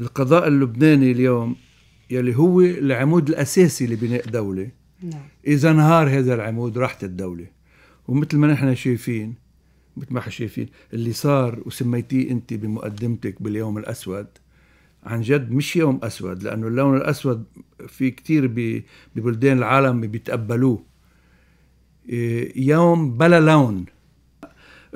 القضاء اللبناني اليوم يلي هو العمود الأساسي لبناء دولة نعم. إذا انهار هذا العمود راحت الدولة ومثل ما نحن شايفين مثل ما شايفين اللي صار وسميتيه أنت بمقدمتك باليوم الأسود عن جد مش يوم أسود لأنه اللون الأسود في كثير ببلدان العالم بيتقبلوه إيه، يوم بلا لون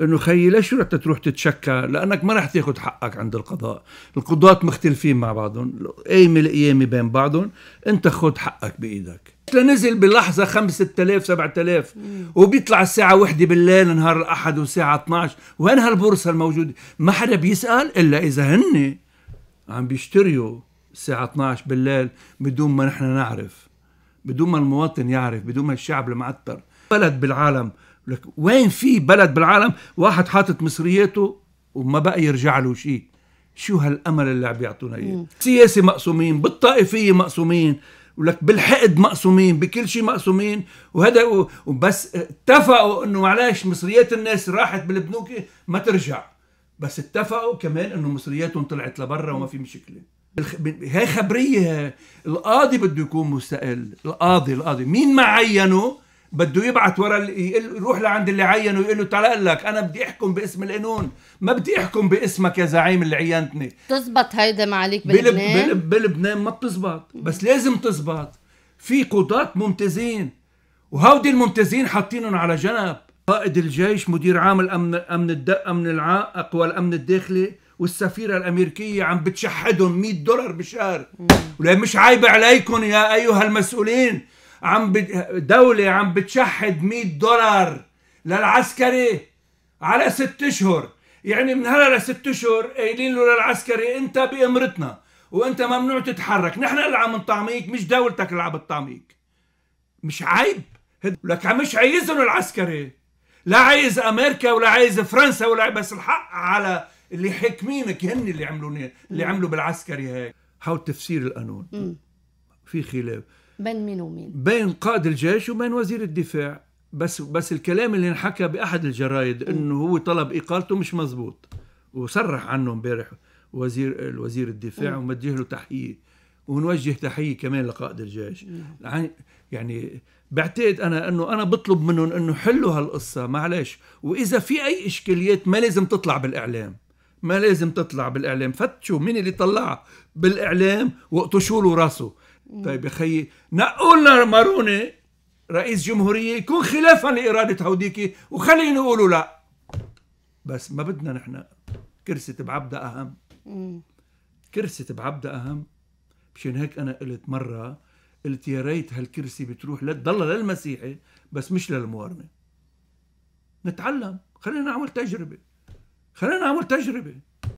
انه خيي ليش رحت تروح تتشكى لانك ما رح تاخذ حقك عند القضاء القضاة مختلفين مع بعضهم قايمه القيامه بين بعضهم انت خذ حقك بايدك لنزل بلحظة 5000 7000 وبيطلع الساعة وحدة بالليل نهار الأحد والساعة 12 وين هالبورصة الموجودة؟ ما حدا بيسأل إلا إذا هن عم بيشتريوا الساعة 12 بالليل بدون ما نحن نعرف بدون ما المواطن يعرف بدون ما الشعب المعتر بلد بالعالم لك وين في بلد بالعالم واحد حاطط مصرياته وما بقى يرجع له شيء شو هالامل اللي عم يعطونا اياه سياسي مقسومين بالطائفيه مقسومين ولك بالحقد مقسومين بكل شيء مقسومين وهذا وبس اتفقوا انه معلش مصريات الناس راحت بالبنوك ما ترجع بس اتفقوا كمان انه مصرياتهم طلعت لبرا وما في مشكله هاي خبريه القاضي بده يكون مستقل القاضي القاضي مين ما عينه بده يبعث ورا يروح لعند اللي عينه ويقول له تعال لك انا بدي احكم باسم القانون ما بدي احكم باسمك يا زعيم اللي عينتني تزبط هيدا ما عليك بلبنان بلبنان ما بتزبط بس لازم تزبط في قضاة ممتازين وهودي الممتازين حاطينهم على جنب قائد الجيش مدير عام الامن امن الدق امن العاء اقوى الامن الداخلي والسفيرة الأمريكية عم بتشحدهم 100 دولار بالشهر ولا مش عايبة عليكم يا أيها المسؤولين عم دولة عم بتشحد 100 دولار للعسكري على ست اشهر يعني من هلا لست اشهر قايلين له للعسكري انت بامرتنا وانت ممنوع تتحرك نحن اللي عم نطعميك مش دولتك اللي عم تطعميك مش عيب لك مش عايزهم العسكري لا عايز امريكا ولا عايز فرنسا ولا بس الحق على اللي حاكمينك هن اللي عملوا اللي عملوا بالعسكري هيك حول تفسير القانون في خلاف بين مين ومين؟ بين قائد الجيش وبين وزير الدفاع بس بس الكلام اللي انحكى باحد الجرايد انه هو طلب اقالته مش مزبوط وصرح عنه امبارح وزير الوزير الدفاع ومديه له تحيه ونوجه تحيه كمان لقائد الجيش يعني بعتقد انا انه انا بطلب منهم انه حلوا هالقصه معلش واذا في اي اشكاليات ما لازم تطلع بالاعلام ما لازم تطلع بالاعلام فتشوا مين اللي طلع بالاعلام وقتشوا له راسه طيب يا خيي نقولنا ماروني رئيس جمهورية يكون خلافا لإرادة هوديكي وخلينا نقولوا لا بس ما بدنا نحن كرسي تبعبدا أهم كرسي تبعبدا أهم مشان هيك أنا قلت مرة قلت يا ريت هالكرسي بتروح لتضل للمسيحي بس مش للموارنة نتعلم خلينا نعمل تجربة خلينا نعمل تجربة